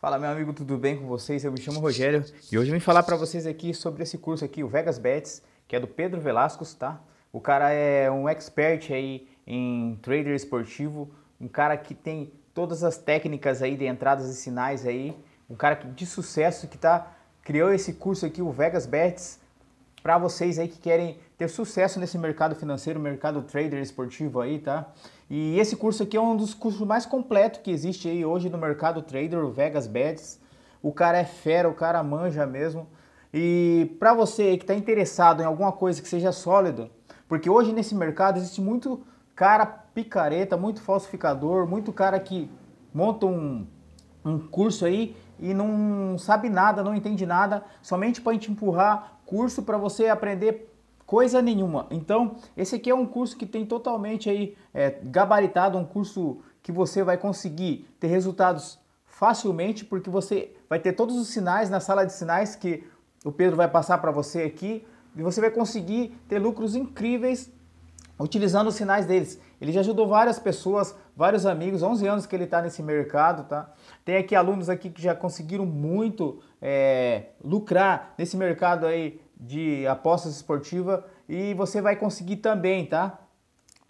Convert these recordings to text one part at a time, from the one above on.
Fala, meu amigo, tudo bem com vocês? Eu me chamo Rogério e hoje eu vim falar para vocês aqui sobre esse curso aqui, o Vegas Bets, que é do Pedro Velascos, tá? O cara é um expert aí em trader esportivo, um cara que tem todas as técnicas aí de entradas e sinais aí, um cara de sucesso que tá criou esse curso aqui, o Vegas Bets, para vocês aí que querem ter sucesso nesse mercado financeiro, mercado trader esportivo aí, tá? E esse curso aqui é um dos cursos mais completos que existe aí hoje no mercado trader, o Vegas Bets. O cara é fera, o cara manja mesmo. E para você que está interessado em alguma coisa que seja sólida, porque hoje nesse mercado existe muito cara picareta, muito falsificador, muito cara que monta um, um curso aí e não sabe nada, não entende nada, somente para te empurrar curso para você aprender coisa nenhuma. Então, esse aqui é um curso que tem totalmente aí é, gabaritado, um curso que você vai conseguir ter resultados facilmente, porque você vai ter todos os sinais na sala de sinais que o Pedro vai passar para você aqui, e você vai conseguir ter lucros incríveis utilizando os sinais deles. Ele já ajudou várias pessoas, vários amigos, 11 anos que ele está nesse mercado, tá? Tem aqui alunos aqui que já conseguiram muito é, lucrar nesse mercado aí de apostas esportiva e você vai conseguir também, tá?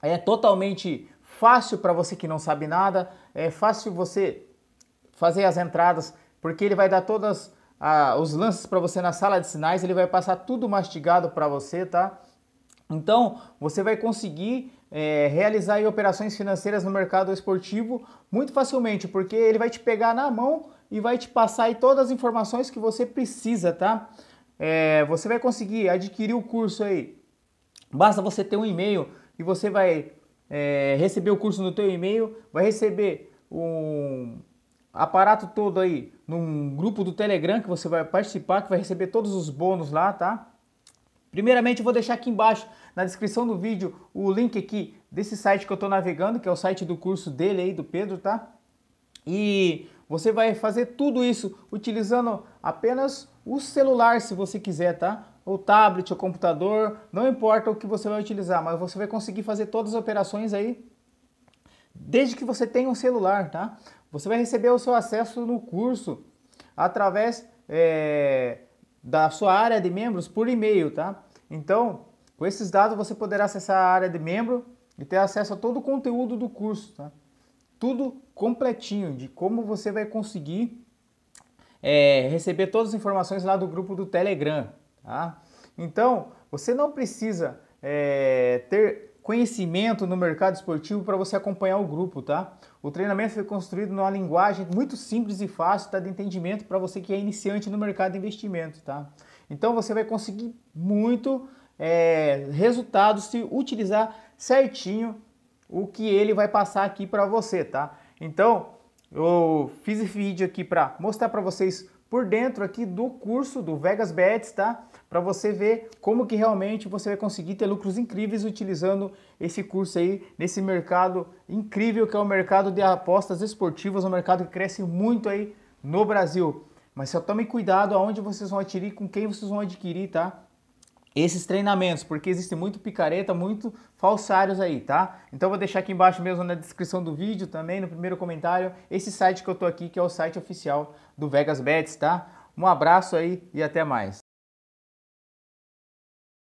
É totalmente fácil para você que não sabe nada, é fácil você fazer as entradas, porque ele vai dar todas ah, os lances para você na sala de sinais, ele vai passar tudo mastigado para você, tá? Então, você vai conseguir é, realizar aí, operações financeiras no mercado esportivo muito facilmente, porque ele vai te pegar na mão e vai te passar aí todas as informações que você precisa, tá? É, você vai conseguir adquirir o curso aí. Basta você ter um e-mail e você vai é, receber o curso no teu e-mail, vai receber um aparato todo aí num grupo do Telegram que você vai participar, que vai receber todos os bônus lá, tá? Primeiramente, eu vou deixar aqui embaixo na descrição do vídeo o link aqui desse site que eu estou navegando, que é o site do curso dele aí, do Pedro, tá? E você vai fazer tudo isso utilizando apenas o celular, se você quiser, tá? Ou tablet, ou computador, não importa o que você vai utilizar, mas você vai conseguir fazer todas as operações aí, desde que você tenha um celular, tá? Você vai receber o seu acesso no curso através é, da sua área de membros por e-mail, tá? Então, com esses dados você poderá acessar a área de membro e ter acesso a todo o conteúdo do curso, tá? Tudo completinho de como você vai conseguir é, receber todas as informações lá do grupo do Telegram, tá? Então, você não precisa é, ter conhecimento no mercado esportivo para você acompanhar o grupo, tá? O treinamento foi construído numa linguagem muito simples e fácil, tá, de entendimento para você que é iniciante no mercado de investimento, tá? Então você vai conseguir muito é, resultados se utilizar certinho o que ele vai passar aqui para você, tá? Então eu fiz esse vídeo aqui para mostrar para vocês por dentro aqui do curso do Vegas Bets, tá? Para você ver como que realmente você vai conseguir ter lucros incríveis utilizando esse curso aí nesse mercado incrível que é o mercado de apostas esportivas, um mercado que cresce muito aí no Brasil. Mas só tome cuidado aonde vocês vão adquirir, com quem vocês vão adquirir, tá? Esses treinamentos, porque existe muito picareta, muito falsários aí, tá? Então vou deixar aqui embaixo mesmo na descrição do vídeo também, no primeiro comentário, esse site que eu tô aqui, que é o site oficial do Vegas Bets, tá? Um abraço aí e até mais.